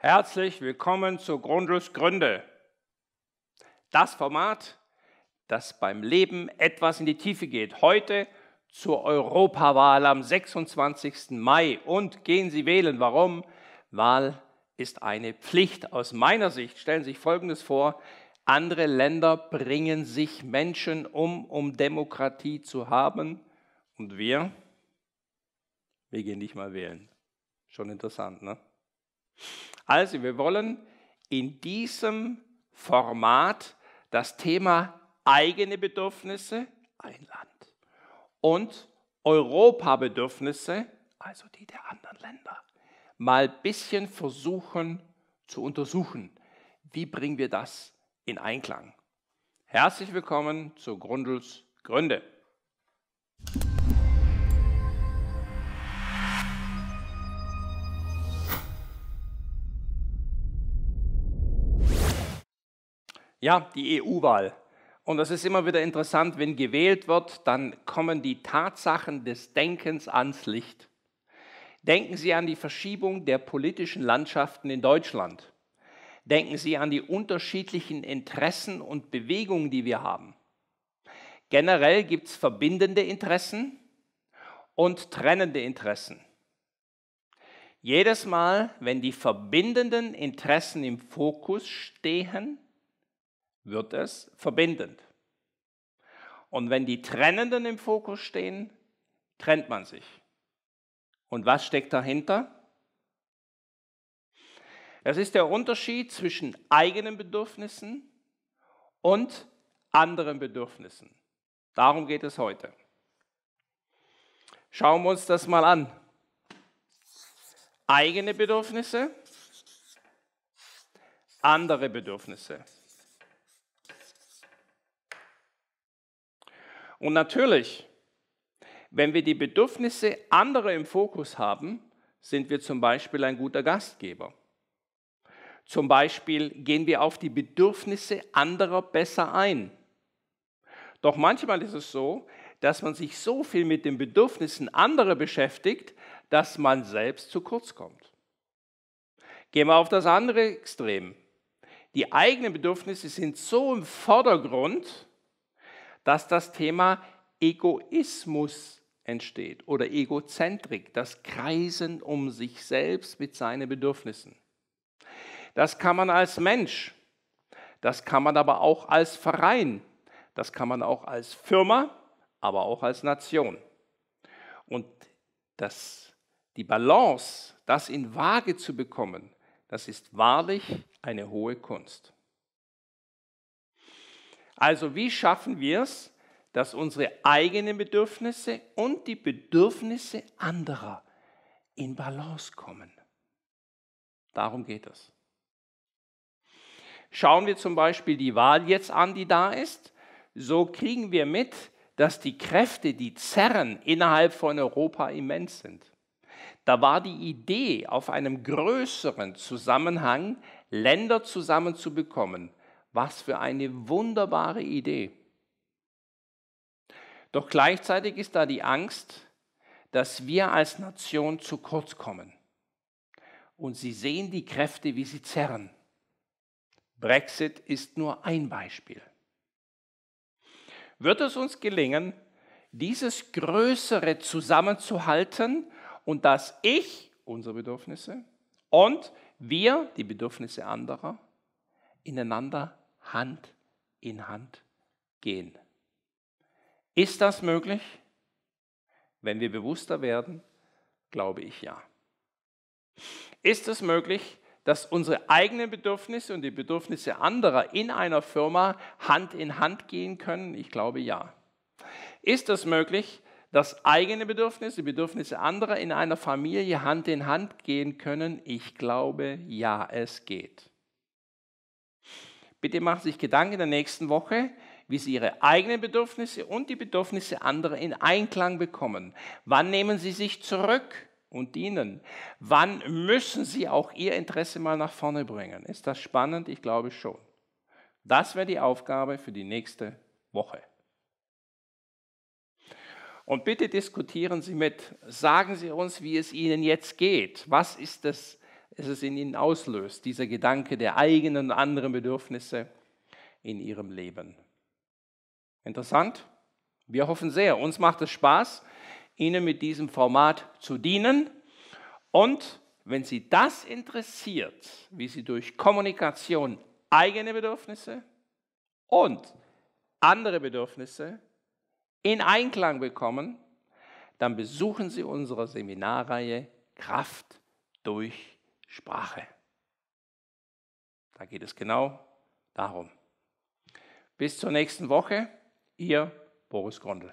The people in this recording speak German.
Herzlich willkommen zu Grundlos Gründe. Das Format, das beim Leben etwas in die Tiefe geht. Heute zur Europawahl am 26. Mai. Und gehen Sie wählen. Warum? Wahl ist eine Pflicht. Aus meiner Sicht stellen Sie sich Folgendes vor. Andere Länder bringen sich Menschen um, um Demokratie zu haben. Und wir? Wir gehen nicht mal wählen. Schon interessant, ne? Also wir wollen in diesem Format das Thema eigene Bedürfnisse, ein Land, und Europabedürfnisse, also die der anderen Länder, mal ein bisschen versuchen zu untersuchen. Wie bringen wir das in Einklang? Herzlich willkommen zu Grundels Gründe. Ja, die EU-Wahl. Und das ist immer wieder interessant, wenn gewählt wird, dann kommen die Tatsachen des Denkens ans Licht. Denken Sie an die Verschiebung der politischen Landschaften in Deutschland. Denken Sie an die unterschiedlichen Interessen und Bewegungen, die wir haben. Generell gibt es verbindende Interessen und trennende Interessen. Jedes Mal, wenn die verbindenden Interessen im Fokus stehen, wird es verbindend. Und wenn die Trennenden im Fokus stehen, trennt man sich. Und was steckt dahinter? Es ist der Unterschied zwischen eigenen Bedürfnissen und anderen Bedürfnissen. Darum geht es heute. Schauen wir uns das mal an. Eigene Bedürfnisse, andere Bedürfnisse. Und natürlich, wenn wir die Bedürfnisse anderer im Fokus haben, sind wir zum Beispiel ein guter Gastgeber. Zum Beispiel gehen wir auf die Bedürfnisse anderer besser ein. Doch manchmal ist es so, dass man sich so viel mit den Bedürfnissen anderer beschäftigt, dass man selbst zu kurz kommt. Gehen wir auf das andere Extrem. Die eigenen Bedürfnisse sind so im Vordergrund, dass das Thema Egoismus entsteht oder Egozentrik, das Kreisen um sich selbst mit seinen Bedürfnissen. Das kann man als Mensch, das kann man aber auch als Verein, das kann man auch als Firma, aber auch als Nation. Und das, die Balance, das in Waage zu bekommen, das ist wahrlich eine hohe Kunst. Also wie schaffen wir es, dass unsere eigenen Bedürfnisse und die Bedürfnisse anderer in Balance kommen? Darum geht es. Schauen wir zum Beispiel die Wahl jetzt an, die da ist, so kriegen wir mit, dass die Kräfte, die zerren, innerhalb von Europa immens sind. Da war die Idee, auf einem größeren Zusammenhang Länder zusammenzubekommen, was für eine wunderbare Idee. Doch gleichzeitig ist da die Angst, dass wir als Nation zu kurz kommen. Und Sie sehen die Kräfte, wie sie zerren. Brexit ist nur ein Beispiel. Wird es uns gelingen, dieses Größere zusammenzuhalten und dass ich, unsere Bedürfnisse, und wir, die Bedürfnisse anderer, ineinander Hand in Hand gehen. Ist das möglich? Wenn wir bewusster werden, glaube ich ja. Ist es möglich, dass unsere eigenen Bedürfnisse und die Bedürfnisse anderer in einer Firma Hand in Hand gehen können? Ich glaube ja. Ist es möglich, dass eigene Bedürfnisse, die Bedürfnisse anderer in einer Familie Hand in Hand gehen können? Ich glaube ja, es geht. Bitte machen Sie sich Gedanken in der nächsten Woche, wie Sie Ihre eigenen Bedürfnisse und die Bedürfnisse anderer in Einklang bekommen. Wann nehmen Sie sich zurück und dienen? Wann müssen Sie auch Ihr Interesse mal nach vorne bringen? Ist das spannend? Ich glaube schon. Das wäre die Aufgabe für die nächste Woche. Und bitte diskutieren Sie mit, sagen Sie uns, wie es Ihnen jetzt geht. Was ist das dass es in ihnen auslöst, dieser Gedanke der eigenen und anderen Bedürfnisse in ihrem Leben. Interessant? Wir hoffen sehr. Uns macht es Spaß, Ihnen mit diesem Format zu dienen. Und wenn Sie das interessiert, wie Sie durch Kommunikation eigene Bedürfnisse und andere Bedürfnisse in Einklang bekommen, dann besuchen Sie unsere Seminarreihe Kraft durch Kommunikation. Sprache. Da geht es genau darum. Bis zur nächsten Woche, ihr Boris Gondel.